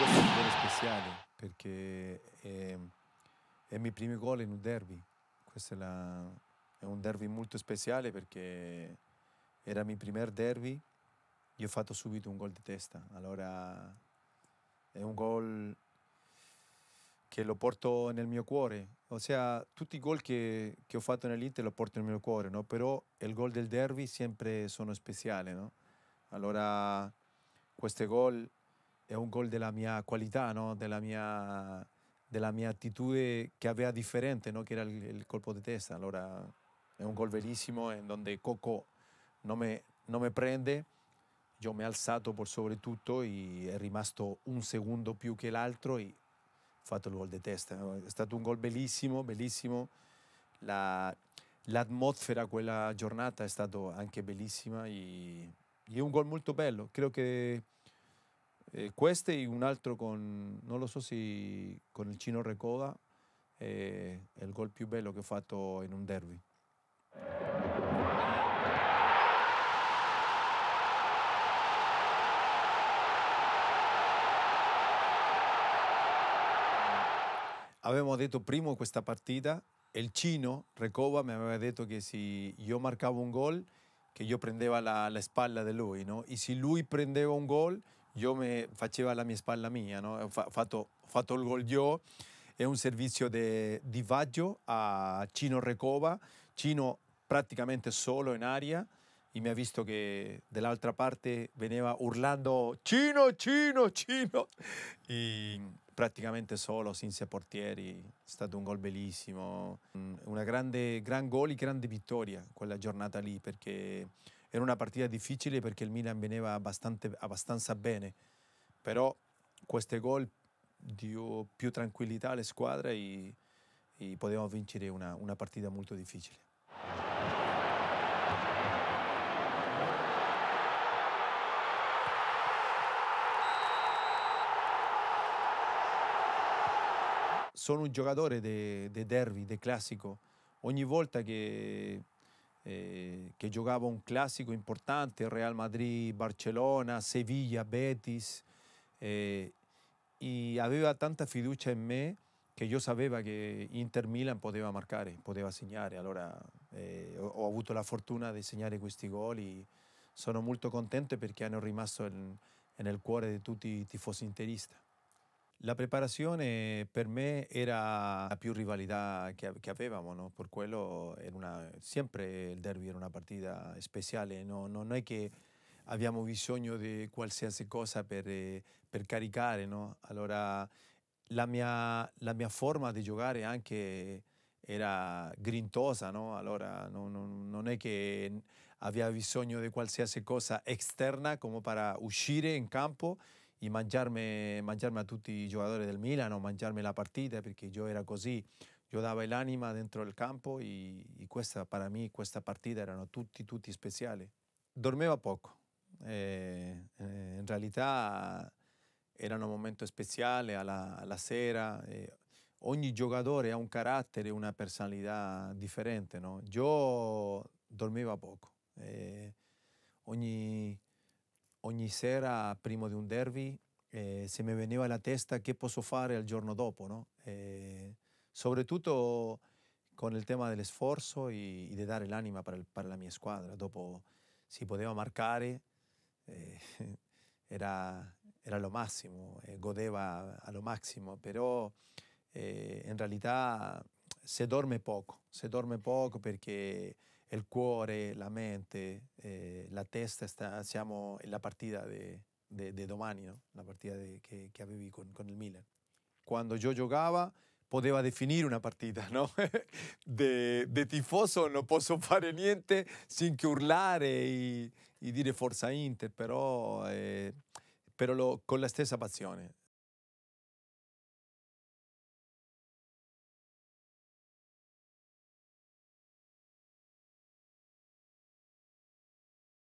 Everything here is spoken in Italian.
questo è un gol speciale perché è, ehm, è il mio primo gol in un derby. Questo è, la, è un derby molto speciale perché era il mio primo derby. Io ho fatto subito un gol di testa. Allora è un gol che lo porto nel mio cuore. Ossia, tutti i gol che, che ho fatto nell'Inter lo porto nel mio cuore, no? però il gol del derby sempre sono speciali. No? Allora, questi gol è un gol della mia qualità, no? della, mia, della, mia, attitudine che aveva differente, no? che era il, il, colpo di testa. Allora è un gol bellissimo in donde Coco non mi, non mi prende, io mi ho alzato per soprattutto e è rimasto un secondo più che l'altro e ho fatto il gol di testa. È stato un gol bellissimo, bellissimo. La, l'atmosfera quella giornata è stata anche bellissima e, e è un gol molto bello. Credo che eh, Queste e un altro con, non lo so se con il Cino Recoda, eh, è il gol più bello che ho fatto in un derby. Avevamo detto prima questa partita il Cino Recova mi aveva detto che se io marcavo un gol che io prendevo la, la spalla di lui no? e se lui prendeva un gol io me faceva la mia spalla mia, no? ho, fatto, ho fatto il gol io, è un servizio de, di Vaggio a Cino Recova, Cino praticamente solo in aria e mi ha visto che dall'altra parte veniva urlando Cino, Cino, Cino e praticamente solo, senza portieri, è stato un gol bellissimo, mm, una grande, gran gol e grande vittoria quella giornata lì perché era una partita difficile perché il Milan veniva abbastanza bene, però questi gol dio più tranquillità alle squadre e, e potevamo vincere una, una partita molto difficile. Sono un giocatore di de, de derby, di de classico. Ogni volta che eh, che giocava un classico importante, Real Madrid, Barcellona, Sevilla, Betis, eh, e aveva tanta fiducia in me che io sapevo che Inter Milan poteva marcare, poteva segnare, allora eh, ho, ho, avuto la fortuna di segnare questi gol e sono molto contento perché hanno rimasto in, nel cuore di tutti i tifosi interisti. La preparazione per me era la più rivalità che, che avevamo, no? per quello una, sempre il derby era una partita speciale, no? non è che abbiamo bisogno di qualsiasi cosa per, per caricare, no? allora la mia, la mia, forma di giocare anche era grintosa, no? allora non, non, non, è che aveva bisogno di qualsiasi cosa esterna come per uscire in campo di mangiarmi, mangiarmi, a tutti i giocatori del Milano, mangiarmi la partita perché io era così, io davo l'anima dentro il campo e, e questa, per me questa partita erano tutti, tutti speciali. Dormiva poco, e, e in realtà era un momento speciale alla, alla sera. ogni giocatore ha un carattere, una personalità differente. No? Io dormiva poco. ogni ogni sera prima di un derby eh, se mi veniva alla testa che posso fare il giorno dopo, no? eh, soprattutto con il tema dell'esforzo e, e di dare l'anima per, per, la mia squadra. Dopo si poteva marcare, eh, era, era, lo massimo, eh, godeva allo massimo, però eh, in realtà si dorme poco, si dorme poco perché il cuore, la mente, eh, la testa, está, siamo la partita di domani, no? la partita de, che, che, avevi con, con, il Milan. Quando io giocavo poteva definire una partita, no? di tifoso non posso fare niente sin che urlare e, e dire forza Inter, però, eh, però lo, con la stessa passione.